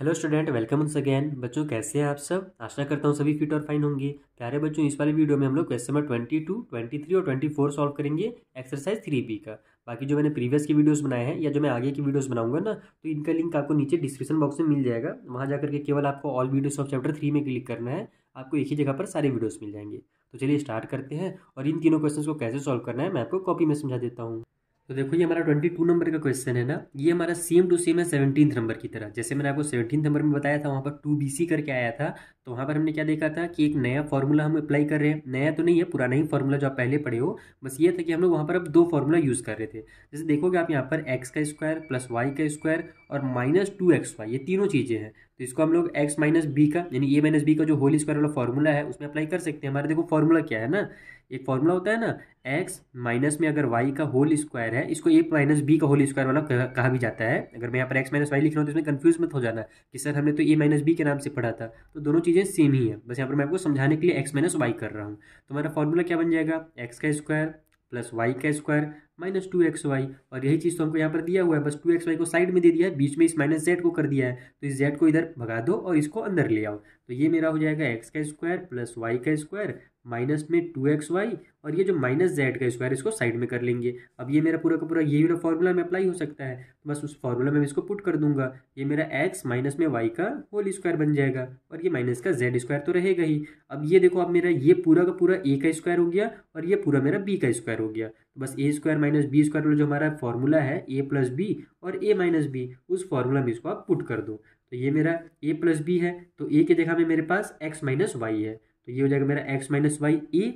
hello student welcome once again बच्चों कैसे हैं आप सब आशा करता हूँ सभी फिट और फाइन होंगे प्यारे बच्चों इस वाले वीडियो में हम लोग question number twenty two twenty three और ट्वेंटी फोर सॉल्व करेंगे एक्सरसाइज थ्री बी का बाकी जो मैंने प्रीवियस की वीडियोस बनाए हैं या जो मैं आगे की वीडियोस बनाऊंगा ना तो इनका लिंक आपको नीचे डिस्क्रिप्शन बॉक्स में मिल जाएगा वहाँ जाकर के केवल आपको all videos of chapter three में क्लिक करना है आपको एक ही जगह पर सारे वीडियोज़ मिल जाएंगे तो चलिए स्टार्ट करते हैं और इन तीनों क्वेश्चन को कैसे सॉल्व करना है मैं आपको कॉपी में समझा देता हूँ तो देखो ये हमारा ट्वेंटी टू नंबर का क्वेश्चन है ना ये हमारा सेम टू सेम है सेवनटीन नंबर की तरह जैसे मैंने आपको सेवनटीन नंबर में बताया था वहाँ पर टू बी सी करके आया था तो वहाँ पर हमने क्या देखा था कि एक नया फॉर्मूला हम अप्लाई कर रहे हैं नया तो नहीं है पुराना ही फॉर्मूला जो आप पहले पढ़े हो बस ये था कि हम लोग वहाँ पर अब दो फॉर्मूला यूज़ कर रहे थे जैसे देखोगे आप यहाँ पर एक्स का स्क्वायर प्लस वाई का स्क्वायर और माइनस टू एक्स वाई ये तीनों चीज़ें हैं तो इसको हम लोग एक्स माइनस बी का यानी ए माइनस बी का जो होल स्क्वायर वाला फॉर्मूला है उसमें अप्लाई कर सकते हैं हमारा देखो फॉर्मूला क्या है ना एक फॉर्मूला होता है ना एक्स माइनस में अगर वाई का होल स्क्वायर है इसको ए माइनस बी का होल स्क्वायर वाला कहा, कहा भी जाता है अगर मैं यहाँ पर एक्स माइनस वाई लिख रहा हूँ तो इसमें कन्फ्यूज मत हो जाना कि सर हमने तो ए माइनस बी के नाम से पढ़ा था तो दोनों चीज़ें सेम ही है बस यहाँ पर मैं आपको समझाने के लिए एक्स माइनस वाई कर रहा हूँ तो हमारा फॉर्मूला क्या बन जाएगा एक्स का स्क्वायर प्लस वाई का square minus two X Y और यही चीज़ तो हमको यहाँ पर दिया हुआ है बस टू एक्स वाई को साइड में दे दिया है बीच में इस माइनस जेड को कर दिया है तो इस जेड को इधर भगा दो और इसको अंदर ले आओ तो ये मेरा हो जाएगा एक्स का स्क्वायर प्लस वाई का स्क्वायर माइनस में टू एक्स वाई और ये जो माइनस जेड का स्क्वायर इसको साइड में कर लेंगे अब ये मेरा पूरा का पूरा ये मेरा फॉर्मूला में अप्लाई हो सकता है तो बस उस फॉर्मूला में मैं इसको पुट कर दूंगा ये मेरा एक्स माइनस में वाई का होल स्क्वायर बन जाएगा और ये माइनस का जेड स्क्वायर तो रहेगा ही अब ये देखो अब मेरा ये पूरा का पूरा ए का स्क्वायर हो गया और ये पूरा मेरा बी का स्क्वायर हो गया तो बस A square minus B square वाला जो हमारा फॉर्मूला है ए प्लस बी और ए माइनस बी उस फॉर्मूला में इसको आप पुट कर दो तो ये मेरा ए प्लस बी है तो ए की जगह में मेरे पास एक्स माइनस वाई है तो ये हो जाएगा मेरा X minus Y A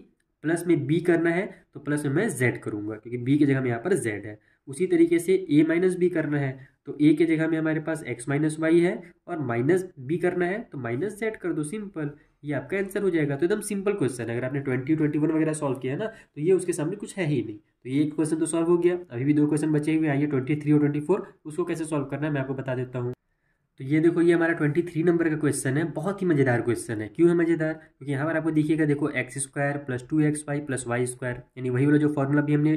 plus में बी करना है तो प्लस में मैं जेड करूंगा क्योंकि बी की जगह में यहाँ पर जेड है उसी तरीके से ए माइनस बी करना है तो ए के जगह में हमारे पास एक्स माइनस वाई है और माइनस बी करना है तो माइनस जेड कर दो सिंपल ये आपका आंसर हो जाएगा तो एकदम सिंपल क्वेश्चन है अगर आपने ट्वेंटी ट्वेंटी वन वगैरह सॉल्व किया है ना तो ये उसके सामने कुछ है ही नहीं तो ये एक क्वेश्चन तो सॉल्व हो गया अभी भी दो क्वेश्चन बचे हुए आइए ट्वेंटी थ्री और ट्वेंटी फोर उसको कैसे सॉल्व करना है मैं आपको बता देता हूँ तो ये देखो ये हमारा ट्वेंटी थ्री नंबर का क्वेश्चन है बहुत ही मज़ेदार क्वेश्चन है क्यों है मज़ेदार क्योंकि यहाँ पर आपको देखिएगा देखो X square plus two X Y plus Y square यानी वही वाला जो फॉर्मूला भी हमने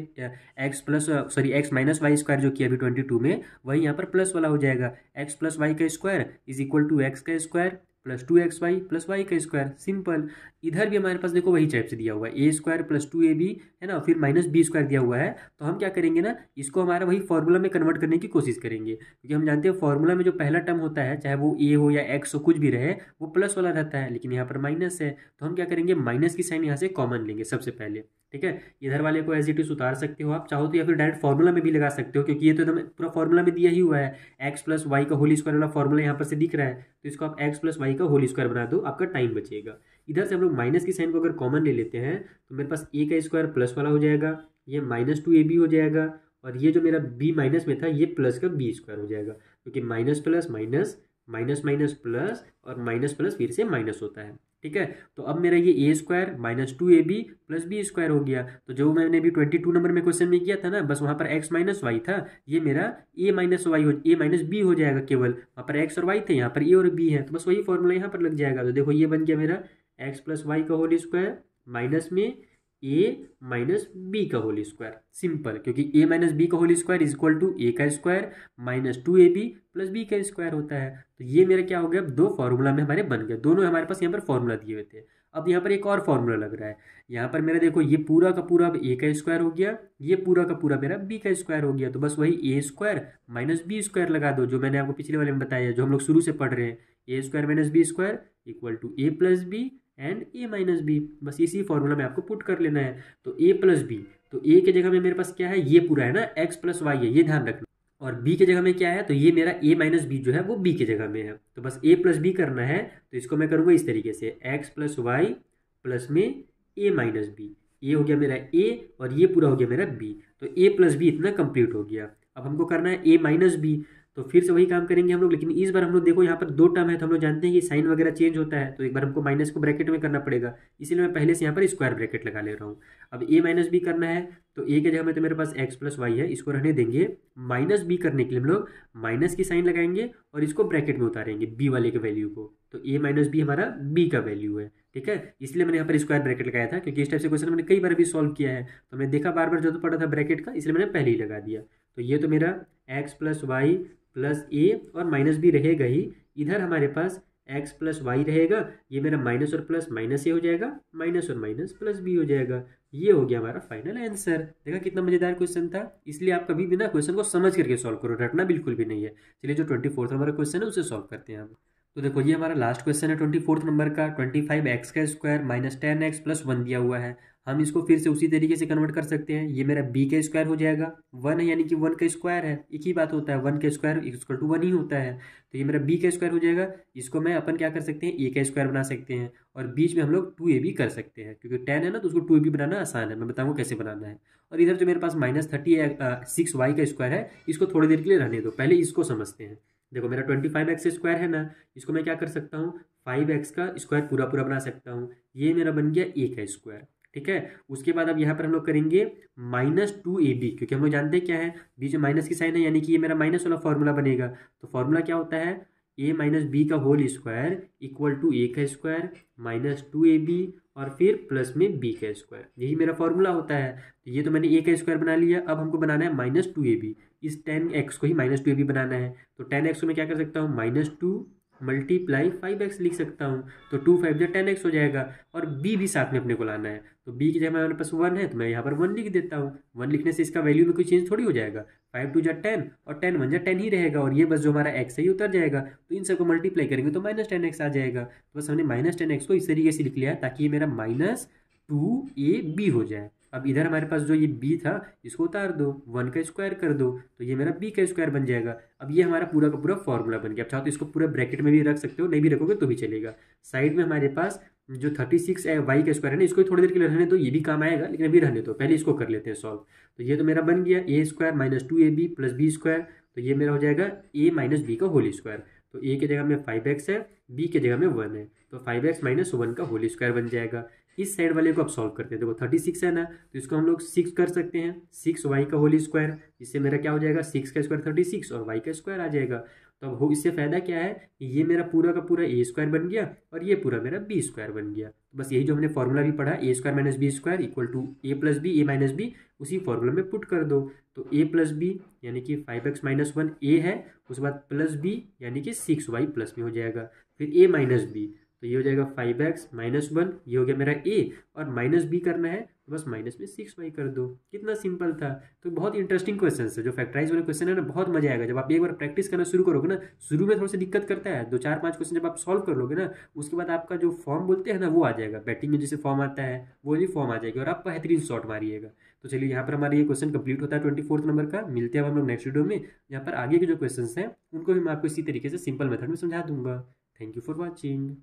X plus sorry X minus Y square जो किया अभी ट्वेंटी टू में वही यहाँ पर प्लस वाला हो जाएगा एक्स प्लस वाई का square is equal to X का square plus two X Y plus Y का स्क्वायर सिंपल इधर भी हमारे पास देखो वही टाइप से दिया हुआ है A square plus two A B है ना फिर माइनस बी स्क्वायर दिया हुआ है तो हम क्या करेंगे ना इसको हमारा वही फॉर्मूला में कन्वर्ट करने की कोशिश करेंगे क्योंकि हम जानते हैं फॉर्मूला में जो पहला टर्म होता है चाहे वो ए हो या एक्स हो कुछ भी रहे वो प्लस वाला रहता है लेकिन यहाँ पर माइनस है तो हम क्या करेंगे माइनस की साइन यहाँ से कॉमन लेंगे सबसे पहले ठीक है इधर वाले को एज इट इज उतार सकते हो आप चाहो तो या फिर डायरेक्ट फॉर्मूला में भी लगा सकते हो क्योंकि ये तो एकदम पूरा फॉर्मूला में दिया ही हुआ है एक्स प्लस वाई का होली स्क्वायर वाला फॉर्मूला यहाँ पर से दिख रहा है तो इसको आप एक्स प्लस वाई आई का होल स्क्वायर बना दो आपका टाइम बचेगा इधर से हम लोग माइनस की साइन को अगर कॉमन ले लेते हैं तो मेरे पास ए का स्क्वायर प्लस वाला हो जाएगा ये माइनस टू ए बी हो जाएगा और ये जो मेरा बी माइनस में था ये प्लस का बी स्क्वायर हो जाएगा क्योंकि minus plus minus minus minus plus और माइनस प्लस फिर से माइनस होता है ठीक है तो अब मेरा ये A square minus two A B plus B square हो गया तो जो मैंने अभी ट्वेंटी टू नंबर में क्वेश्चन में किया था ना बस वहाँ पर एक्स माइनस वाई था ये मेरा ए माइनस वाई हो ए माइनस बी हो जाएगा केवल वहाँ पर एक्स और वाई थे यहाँ पर ए और बी है तो बस वही फॉर्मूला यहाँ पर लग जाएगा तो देखो ये बन गया मेरा एक्स प्लस वाई का होल स्क्वायर माइनस में ए माइनस बी का होल स्क्वायर सिंपल क्योंकि ए माइनस बी का whole square is equal to A का square minus two A B plus B का स्क्वायर होता है तो ये मेरा क्या हो गया अब दो फार्मूला में हमारे बन गए दोनों हमारे पास यहाँ पर फार्मूला दिए हुए थे अब यहाँ पर एक और फार्मूला लग रहा है यहाँ पर मेरा देखो ये पूरा का पूरा अब ए का स्क्वायर हो गया ये पूरा का पूरा मेरा बी का स्क्वायर हो गया तो बस वही A square minus B square लगा दो जो मैंने आपको पिछले वाले में बताया जो हम लोग शुरू से पढ़ रहे हैं A square minus B square equal to A plus B and A minus B बस इसी फॉर्मूला में आपको पुट कर लेना है तो ए प्लस बी तो ए के जगह में मेरे पास क्या है ये पूरा है ना एक्स प्लस वाई है ये ध्यान रखना और बी के जगह में क्या है तो ये मेरा ए माइनस बी जो है वो बी के जगह में है तो बस ए प्लस बी करना है तो इसको मैं करूँगा इस तरीके से एक्स प्लस वाई प्लस में ए माइनस बी ये हो गया मेरा ए और ये पूरा हो गया मेरा बी तो ए प्लस बी इतना कंप्लीट हो गया अब हमको करना है ए माइनस बी तो फिर से वही काम करेंगे हम लोग लेकिन इस बार हम लोग देखो यहाँ पर दो टर्म है तो हम लोग जानते हैं कि साइन वगैरह चेंज होता है तो एक बार हमको माइनस को ब्रैकेट में करना पड़ेगा इसीलिए मैं पहले से यहाँ पर स्क्वायर ब्रैकेट लगा ले रहा हूँ अब ए माइनस बी करना है तो ए के जगह में तो मेरे पास एक्स प्लस वाई है इसको रहने देंगे माइनस बी करने के लिए हम लोग माइनस की साइन लगाएंगे और इसको ब्रैकेट में उतारेंगे बी वाले के वैल्यू को तो ए माइनस बी हमारा बी का वैल्यू है ठीक है इसलिए मैंने यहाँ पर स्क्वायर ब्रैकेट लगाया था क्योंकि इस टाइप से क्वेश्चन मैंने कई बार भी सॉल्व किया है तो मैंने देखा बार बार जो तो पड़ा था ब्रैकेट का इसलिए मैंने पहले ही लगा दिया तो ये तो मेरा X plus Y plus A और माइनस बी रहेगा ही इधर हमारे पास एक्स प्लस वाई रहेगा ये मेरा माइनस और प्लस माइनस ए हो जाएगा माइनस और माइनस प्लस बी हो जाएगा ये हो गया हमारा फाइनल आंसर देखा कितना मजेदार क्वेश्चन था इसलिए आप कभी भी ना क्वेश्चन को समझ करके सॉल्व करो रटना बिल्कुल भी नहीं है चलिए जो ट्वेंटी फोर्थ नंबर का क्वेश्चन है उसे सॉल्व करते हैं हम तो देखो ये हमारा लास्ट क्वेश्चन है ट्वेंटी फोर्थ नंबर का ट्वेंटी फाइव एक्स का square minus ten X plus one दिया हुआ है हम इसको फिर से उसी तरीके से कन्वर्ट कर सकते हैं ये मेरा बी का स्क्वायर हो जाएगा वन है यानी कि वन का स्क्वायर है एक ही बात होता है वन का स्क्वायर इक्वल टू वन ही होता है तो ये मेरा बी का स्क्वायर हो जाएगा इसको मैं अपन क्या कर सकते हैं ए का स्क्वायर बना सकते हैं और बीच में हम लोग टू ए बी कर सकते हैं क्योंकि टेन है ना तो उसको टू ए बी बनाना आसान है मैं बताऊँगा कैसे बनाना है और इधर जो मेरे पास माइनस थर्टी सिक्स वाई का स्क्वायर है इसको थोड़ी देर के लिए रहने दो पहले इसको समझते हैं देखो मेरा ट्वेंटी फाइव एक्स स्क्वायर है ना इसको मैं क्या कर सकता हूँ फाइव एक्स का स्क्वायर पूरा पूरा बना सकता हूँ ये मेरा बन गया ए का स्क्वायर ठीक है उसके बाद अब यहाँ पर हम लोग करेंगे माइनस टू ए बी क्योंकि हम लोग जानते हैं क्या है बीच जो माइनस की साइन है यानी कि ये मेरा माइनस वाला फॉर्मूला बनेगा तो फॉर्मूला क्या होता है ए माइनस बी का whole square equal to A का स्क्वायर माइनस टू ए बी और फिर प्लस में बी का स्क्वायर यही मेरा फॉर्मूला होता है तो ये तो मैंने ए का स्क्वायर बना लिया अब हमको बनाना है माइनस टू ए बी इस टेन एक्स को ही माइनस टू ए बी बनाना है तो टेन एक्स को मैं क्या कर सकता हूँ minus two multiply five x लिख सकता हूँ तो टू फाइव जो टेन एक्स हो जाएगा और बी भी साथ में अपने को लाना है तो बी की जगह हमारे पास वन है तो मैं यहाँ पर वन लिख देता हूँ वन लिखने से इसका वैल्यू में कोई चेंज थोड़ी हो जाएगा फाइव टू जा टेन और टेन वन जै टेन ही रहेगा और ये बस जो हमारा एक्स है ये उतर जाएगा तो इन सबको मल्टीप्लाई करेंगे तो माइनस टेन एक्स आ जाएगा तो बस हमने माइनस टेन एक्स को इस तरीके से लिख लिया ताकि ये मेरा माइनस टू ए बी हो जाए अब इधर हमारे पास जो ये बी था इसको उतार दो वन का स्क्वायर कर दो तो ये मेरा बी का स्क्वायर बन जाएगा अब ये हमारा पूरा का पूरा फॉर्मूला बन गया अब चाहो तो इसको पूरा ब्रैकेट में भी रख सकते हो नहीं भी रखोगे तो भी चलेगा साइड में हमारे पास जो थर्टी सिक्स है वाई का स्क्वायर है ना इसको थोड़ी देर के लिए रहने दो तो ये भी काम आएगा लेकिन अभी रहने दो तो, पहले इसको कर लेते हैं सॉल्व तो ये तो मेरा बन गया a square minus two A B plus B square तो ये मेरा हो जाएगा ए माइनस बी का होली स्क्वायर तो ए के जगह में फाइव एक्स है बी के जगह में वन है तो फाइव एक्स माइनस वन का होली स्क्वायर बन जाएगा इस साइड वाले को आप सॉल्व करते हैं देखो थर्टी सिक्स है ना तो इसको हम लोग सिक्स कर सकते हैं सिक्स वाई का होल स्क्वायर इससे मेरा क्या हो जाएगा सिक्स का स्क्वायर थर्टी सिक्स और वाई का स्क्वायर आ जाएगा तो अब हो इससे फ़ायदा क्या है ये मेरा पूरा का पूरा ए स्क्वायर बन गया और ये पूरा मेरा बी स्क्वायर बन गया तो बस यही जो हमने फॉर्मूला भी पढ़ा a square minus B square equal to A plus b a minus b उसी फॉर्मूला में पुट कर दो तो ए प्लस बी यानी कि five x minus one a है उसके बाद प्लस बी यानी कि सिक्स वाई प्लस में हो जाएगा फिर ए माइनस बी तो ये हो जाएगा फाइव एक्स माइनस वन ये हो गया मेरा ए और माइनस बी करना है तो बस माइनस में सिक्स वाई कर दो कितना सिंपल था तो बहुत इंटरेस्टिंग क्वेश्चन है जो फैक्टराइज वाले क्वेश्चन है ना बहुत मजा आएगा जब आप एक बार प्रैक्टिस करना शुरू करोगे ना शुरू में थोड़ा सा दिक्कत करता है दो चार पाँच क्वेश्चन जब आप सॉल्व कर लोगे ना उसके बाद आपका जो फॉर्म बोलते हैं ना वो आ जाएगा बैटिंग में जैसे फॉर्म आता है वो भी फॉर्म आ जाएगी और आप बेहतरीन शॉट मारिएगा तो चलिए यहाँ पर हमारा ये क्वेश्चन कंप्लीट होता है ट्वेंटी फोर्थ नंबर का मिलते हैं हम लोग नेक्स्ट वीडियो में यहाँ पर आगे के जो क्वेश्चन हैं उनको भी मैं आपको इसी तरीके से सिंपल मेथड में समझा दूंगा थैंक यू फॉर वॉचिंग